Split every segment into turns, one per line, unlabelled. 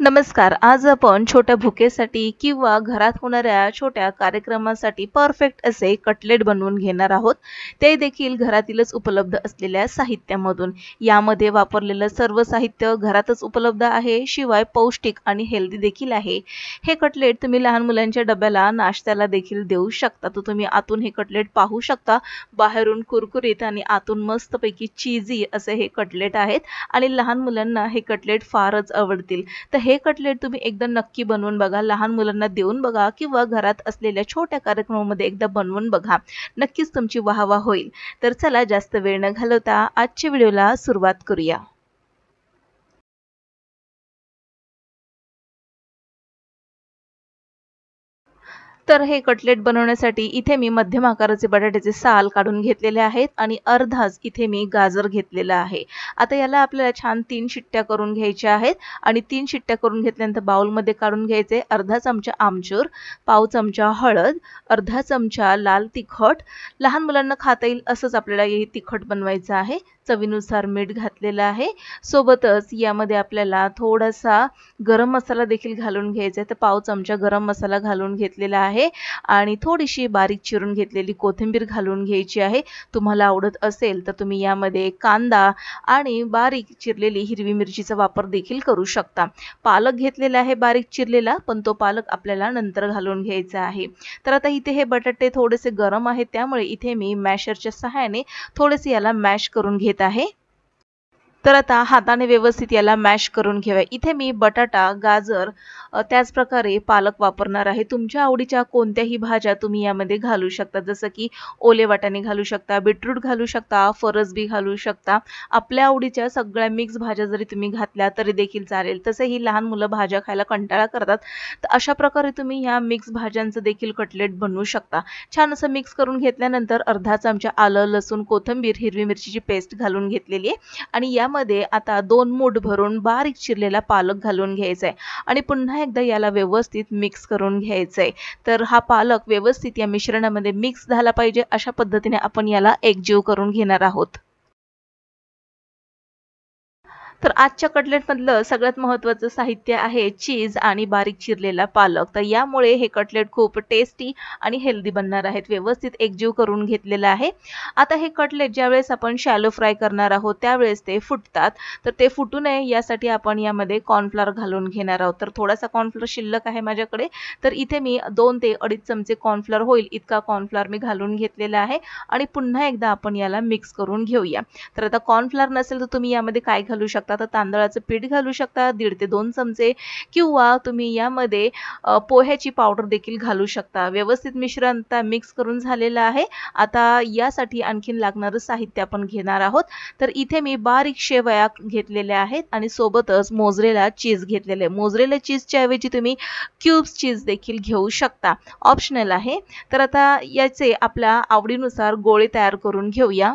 नमस्कार आज आपण छोट्या भुकेसाठी किंवा घरात होणाऱ्या छोट्या कार्यक्रमासाठी परफेक्ट असे कटलेट बनवून घेणार आहोत ते देखील घरातीलच उपलब्ध असलेल्या साहित्यामधून यामध्ये वापरलेलं सर्व साहित्य घरातच उपलब्ध आहे शिवाय पौष्टिक आणि हेल्दी देखील आहे हे कटलेट तुम्ही लहान मुलांच्या डब्याला नाश्त्याला देखील देऊ शकता तर तुम्ही आतून हे कटलेट पाहू शकता बाहेरून कुरकुरीत आणि आतून मस्तपैकी चीजी असे हे कटलेट आहेत आणि लहान मुलांना हे कटलेट फारच आवडतील तर हे कटलेट तुम्ही एकदा नक्की बनवून बघा लहान मुलांना देऊन बघा किंवा घरात असलेल्या छोट्या कार्यक्रमामध्ये एकदा बनवून बघा नक्कीच तुमची वाहवा होईल तर चला जास्त वेळ न घालवता आजच्या व्हिडिओला सुरुवात करूया तर हे कटलेट बनवण्यासाठी इथे मी मध्यम आकाराचे बटाट्याचे साल काढून घेतलेले आहेत आणि अर्धाच इथे मी गाजर घेतलेला आहे आता याला आपल्याला छान तीन शिट्ट्या करून घ्यायच्या आहेत आणि तीन शिट्ट्या करून घेतल्यानंतर बाउलमध्ये काढून घ्यायचे अर्धा चमचा आमचूर पाव चमचा हळद अर्धा चमचा लाल तिखट लहान मुलांना खाता येईल असंच आपल्याला हे तिखट बनवायचं आहे चवीनुसार मीठ घातलेलं आहे सोबतच यामध्ये आपल्याला थोडासा गरम मसाला देखील घालून घ्यायचा आहे तर पाव चमचा गरम मसाला घालून घेतलेला आहे आहे आणि थोडीशी बारीक चिरून घेतलेली कोथिंबीर घालून घ्यायची आहे तुम्हाला आवडत असेल तर तुम्ही यामध्ये कांदा आणि बारीक चिरलेली हिरवी मिरचीचा वापर देखील करू शकता पालक घेतलेला आहे बारीक चिरलेला पण तो पालक आपल्याला नंतर घालून घ्यायचा आहे तर आता इथे हे बटाटे थोडेसे गरम आहेत त्यामुळे इथे मी मॅशरच्या सहाय्याने थोडेसे याला मॅश करून घेत आहे तर आता हाताने व्यवस्थित याला मॅश करून घ्यावा इथे मी बटाटा गाजर त्याच प्रकारे पालक वापरणार आहे तुमच्या आवडीच्या कोणत्याही भाज्या तुम्ही यामध्ये घालू शकता जसं की ओले वाटाणे घालू शकता बीटरूट घालू शकता फरसबी घालू शकता आपल्या आवडीच्या सगळ्या मिक्स भाज्या जरी तुम्ही घातल्या तरी देखील चालेल तसंही लहान मुलं भाज्या खायला कंटाळा करतात तर अशा प्रकारे तुम्ही ह्या मिक्स भाज्यांचं देखील कटलेट बनवू शकता छान असं मिक्स करून घेतल्यानंतर अर्धा चमचा आलं लसूण कोथंबीर हिरवी मिरचीची पेस्ट घालून घेतलेली आहे आणि यामध्ये मध्ये आता दोन मूठ भरून बारीक चिरलेला पालक घालून घ्यायचा आहे आणि पुन्हा एकदा याला व्यवस्थित मिक्स करून घ्यायचं आहे तर हा पालक व्यवस्थित या मिश्रणामध्ये मिक्स झाला पाहिजे अशा पद्धतीने आपण याला एकजीव करून घेणार आहोत तर आजच्या कटलेटमधलं सगळ्यात महत्त्वाचं साहित्य आहे चीज आणि बारीक चिरलेला पालक तर यामुळे हे कटलेट खूप टेस्टी आणि हेल्दी बनणार आहेत व्यवस्थित एकजीव करून घेतलेलं आहे आता हे कटलेट ज्यावेळेस आपण शॅलो फ्राय करणार आहोत त्यावेळेस ते फुटतात तर ते फुटू नये यासाठी आपण यामध्ये कॉर्नफ्लॉर घालून घेणार आहोत तर थोडासा कॉर्नफ्लॉवर शिल्लक आहे माझ्याकडे तर इथे मी दोन ते अडीच चमचे कॉर्नफ्लॉर होईल इतका कॉर्नफ्लॉवर मी घालून घेतलेला आहे आणि पुन्हा एकदा आपण याला मिक्स करून घेऊया तर आता कॉर्नफ्लॉवर नसेल तर तुम्ही यामध्ये काय घालू शकता शकता तर तांदळाचं पीठ घालू शकता दीड ते दोन चमचे किंवा तुम्ही यामध्ये पोह्याची पावडर देखील घालू शकता व्यवस्थित मिश्रण आता मिक्स करून झालेलं आहे आता यासाठी आणखीन लागणारं साहित्य आपण घेणार आहोत तर इथे मी बारीक शेवया घेतलेल्या आहेत आणि सोबतच मोजरेला चीज घेतलेले आहे मोजरेला चीजच्या ऐवजी तुम्ही क्यूब्स चीज देखील घेऊ शकता ऑप्शनल आहे तर आता याचे आपल्या आवडीनुसार गोळे तयार करून घेऊया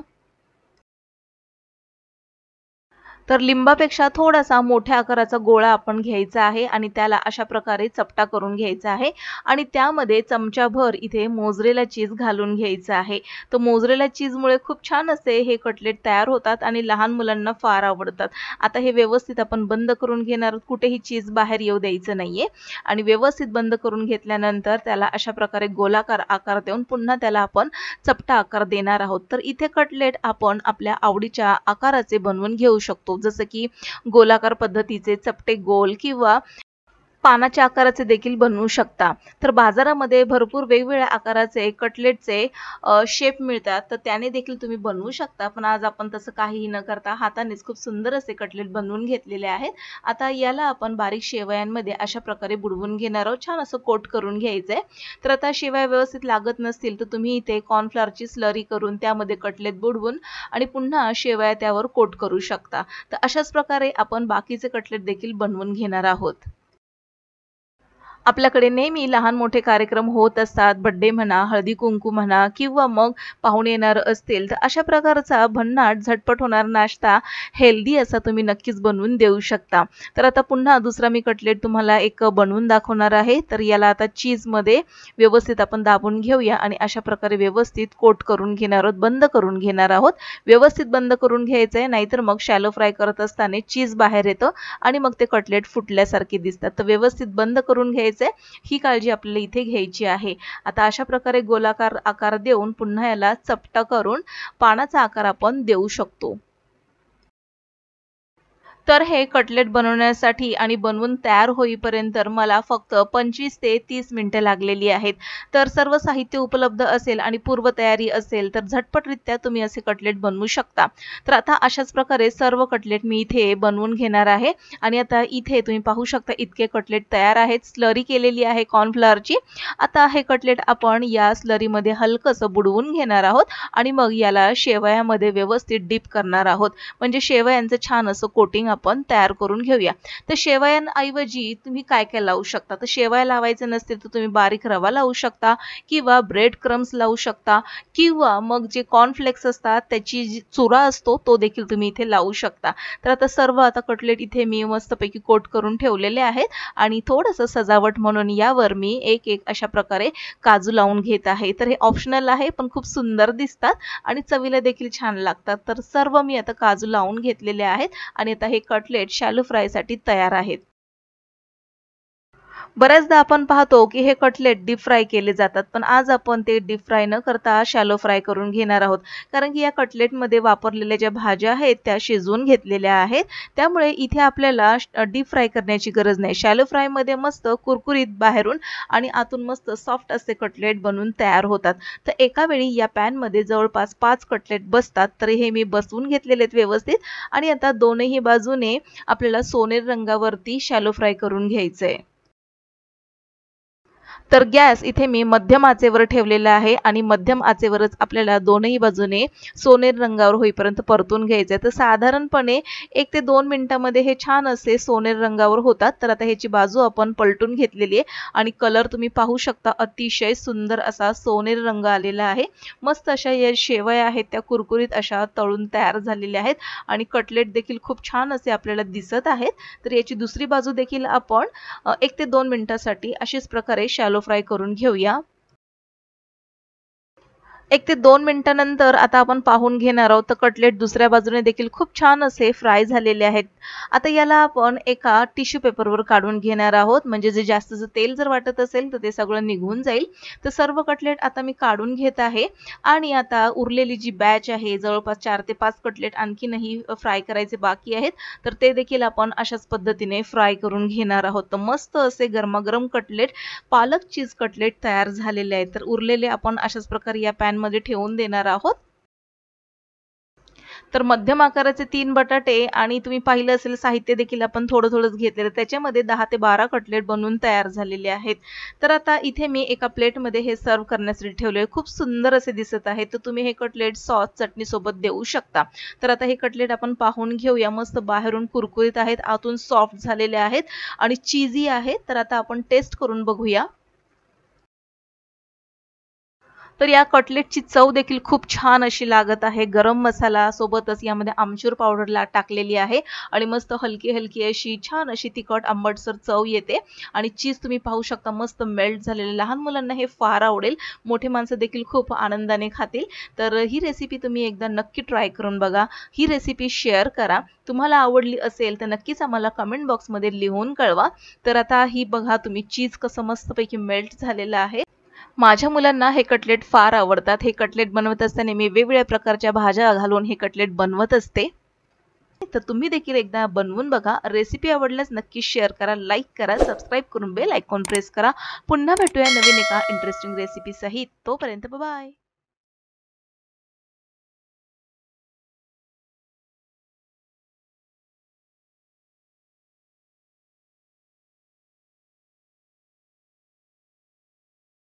तर लिंबापेक्षा थोडासा मोठ्या आकाराचा गोळा आपण घ्यायचा आहे आणि त्याला अशा प्रकारे चपटा करून घ्यायचा आहे आणि त्यामध्ये चमचाभर इथे मोजरेला चीज घालून घ्यायचं आहे तर मोजरेला चीजमुळे खूप छान असे हे कटलेट तयार होतात आणि लहान मुलांना फार आवडतात आता हे व्यवस्थित आपण बंद करून घेणार कुठेही चीज बाहेर येऊ द्यायचं नाहीये आणि व्यवस्थित बंद करून घेतल्यानंतर त्याला अशा प्रकारे गोलाकार आकार देऊन पुन्हा त्याला आपण चपटा आकार देणार आहोत तर इथे कटलेट आपण आपल्या आवडीच्या आकाराचे बनवून घेऊ शकतो जसं की गोलाकार पद्धतीचे चपटे गोल किंवा पानाच्या आकाराचे देखील बनवू शकता तर बाजारामध्ये भरपूर वेगवेगळ्या आकाराचे कटलेटचे शेप मिळतात तर त्याने देखील तुम्ही बनवू शकता पण आज आपण तसं काहीही न करता हातानेच खूप सुंदर असे कटलेट बनवून घेतलेले आहेत आता याला आपण बारीक शेवयांमध्ये अशा प्रकारे बुडवून घेणार आहोत छान असं कोट करून घ्यायचं तर आता शेवया व्यवस्थित लागत नसतील तर तुम्ही इथे कॉर्नफ्लॉवरची स्लरी करून त्यामध्ये कटलेट बुडवून आणि पुन्हा शेवया त्यावर कोट करू शकता तर अशाच प्रकारे आपण बाकीचे कटलेट देखील बनवून घेणार आहोत आपल्याकडे नेहमी लहान मोठे कार्यक्रम होत असतात बड्डे म्हणा हळदी कुंकू म्हणा किंवा मग पाहुणे येणार असतील तर अशा प्रकारचा भन्नाट झटपट होणार नाश्ता हेल्दी असा तुम्ही नक्कीच बनवून देऊ शकता तर आता पुन्हा दुसरा मी कटलेट तुम्हाला एक बनवून दाखवणार आहे तर याला आता चीजमध्ये व्यवस्थित आपण दाबून घेऊया आणि अशा प्रकारे व्यवस्थित कोट करून घेणार आहोत बंद करून घेणार आहोत व्यवस्थित बंद करून घ्यायचं आहे नाहीतर मग शॅलो फ्राय करत असताना चीज बाहेर येतं आणि मग ते कटलेट फुटल्यासारखे दिसतात तर व्यवस्थित बंद करून घ्यायचं आहे ही काळजी आपल्याला इथे घ्यायची आहे आता अशा प्रकारे गोलाकार आकार देऊन पुन्हा याला चपटा करून पानाचा आकार आपण देऊ शकतो तर हे कटलेट बनवण्यासाठी आणि बनवून तयार होईपर्यंत मला फक्त पंचवीस ते तीस मिनटं लागलेली आहेत तर सर्व साहित्य उपलब्ध असेल आणि पूर्वतयारी असेल तर झटपटरित्या तुम्ही असे कटलेट बनवू शकता तर आता अशाच प्रकारे सर्व कटलेट मी इथे बनवून घेणार आहे आणि आता इथे तुम्ही पाहू शकता इतके कटलेट तयार आहेत स्लरी केलेली आहे कॉर्नफ्लॉरची आता हे कटलेट आपण या स्लरीमध्ये हलकंसं बुडवून घेणार आहोत आणि मग याला शेवयामध्ये व्यवस्थित डीप करणार आहोत म्हणजे शेवयांचं छान असं कोटिंग आपण तयार करून घेऊया तर शेवयांऐवजी तुम्ही काय काय लावू शकता तर शेवया लावायचे नसतील तर तुम्ही बारीक रवा लावू शकता किंवा ब्रेड क्रम्स लावू शकता किंवा मग जे कॉर्नफ्लेक्स असतात त्याची जी चुरा असतो तो देखील तुम्ही इथे लावू शकता तर आता सर्व आता कटलेट इथे मी मस्तपैकी कोट करून ठेवलेले आहेत आणि थोडंसं सजावट म्हणून यावर मी एक एक अशा प्रकारे काजू लावून घेत आहे तर हे ऑप्शनल आहे पण खूप सुंदर दिसतात आणि चवीला देखील छान लागतात तर सर्व मी आता काजू लावून घेतलेले आहेत आणि आता हे कटलेट शालू फ्रायसाठी तयार आहेत बऱ्याचदा आपण पाहतो की हे कटलेट डीप फ्राय केले जातात पण आज आपण ते डीप फ्राय न करता शॅलो फ्राय करून घेणार आहोत कारण की या कटलेटमध्ये वापरलेल्या ज्या भाज्या आहेत त्या शिजवून घेतलेल्या आहेत त्यामुळे इथे आपल्याला डीप फ्राय करण्याची गरज नाही शॅलो फ्रायमध्ये मस्त कुरकुरीत बाहेरून आणि आतून मस्त सॉफ्ट असे कटलेट बनून तयार होतात तर एका वेळी या पॅनमध्ये जवळपास पाच कटलेट बसतात तर हे मी बसवून घेतलेले आहेत व्यवस्थित आणि आता दोनही बाजूने आपल्याला सोनेर रंगावरती शॅलो फ्राय करून घ्यायचं आहे तर गॅस इथे मी मध्यम आचेवर ठेवलेला आहे आणि मध्यम आचेवरच आपल्याला दोनही बाजूने सोनेर रंगावर होईपर्यंत परतून घ्यायचं आहे तर साधारणपणे एक ते दोन मिनिटामध्ये हे छान असे सोनेर रंगावर होतात तर आता ह्याची बाजू आपण पलटून घेतलेली आहे आणि कलर तुम्ही पाहू शकता अतिशय सुंदर असा सोनेर रंग आलेला आहे मस्त अशा या शेवया आहेत त्या कुरकुरीत अशा तळून तयार झालेल्या आहेत आणि कटलेट देखील खूप छान असे आपल्याला दिसत आहेत तर याची दुसरी बाजू देखील आपण एक ते दोन मिनिटासाठी अशाच प्रकारे शॅलो फ्राय करून घेऊया एक ते दोन मिनिटानंतर आता आपण पाहून घेणार आहोत तर कटलेट दुसऱ्या बाजूने देखील खूप छान असे फ्राय झालेले आहेत आता याला आपण एका टिश्यू पेपरवर काढून घेणार आहोत म्हणजे जे जास्त जर तेल जर वाटत असेल तर ते सगळं निघून जाईल तर सर्व कटलेट आता मी काढून घेत आहे आणि आता उरलेली जी बॅच आहे जवळपास चार ते पाच कटलेट आणखीनही फ्राय करायचे बाकी आहेत तर ते देखील आपण अशाच पद्धतीने फ्राय करून घेणार आहोत तर मस्त असे गरमागरम कटलेट पालक चीज कटलेट तयार झालेले आहेत तर उरलेले आपण अशाच प्रकारे या पॅन मध्ये ठेवून देणार आहोत तर मध्यम आकाराचे तीन बटाटे आणि तुम्ही पाहिलं असेल साहित्य देखील आपण थोडं थोडंच घेतलेलं त्याच्यामध्ये दहा ते बारा कटलेट बनवून तयार झालेले आहेत तर आता इथे मी एका प्लेटमध्ये हे सर्व करण्यासाठी ठेवले खूप सुंदर असे दिसत आहे तर तुम्ही हे कटलेट सॉस चटणी सोबत देऊ शकता तर आता हे कटलेट आपण पाहून घेऊया मस्त बाहेरून कुरकुरीत आहेत आतून सॉफ्ट झालेले आहेत आणि चीजी आहे तर आता आपण टेस्ट करून बघूया तर या कटलेटची चव देखील खूप छान अशी लागत आहे गरम मसाला सोबतच यामध्ये आमचूर पावडरला टाकलेली आहे आणि मस्त हलकी हलकी अशी छान अशी तिखट आंबटसर चव येते आणि चीज तुम्ही पाहू शकता मस्त मेल्ट झालेले लहान मुलांना हे फार आवडेल मोठे माणसं देखील खूप आनंदाने खातील तर ही रेसिपी तुम्ही एकदा नक्की ट्राय करून बघा ही रेसिपी शेअर करा तुम्हाला आवडली असेल तर नक्कीच आम्हाला कमेंट बॉक्समध्ये लिहून कळवा तर आता ही बघा तुम्ही चीज कसं मस्तपैकी मेल्ट झालेलं आहे माझ्या मुलांना हे कटलेट फार आवडतात हे कटलेट बनवत असताना मी वेगवेगळ्या प्रकारच्या भाज्या घालून हे कटलेट बनवत असते तर तुम्ही देखील एकदा बनवून बघा रेसिपी आवडल्यास नक्की शेअर करा लाईक करा सबस्क्राईब करून बेल आयकॉन प्रेस करा पुन्हा भेटूया नवीन एका इंटरेस्टिंग रेसिपी सहित तोपर्यंत बाय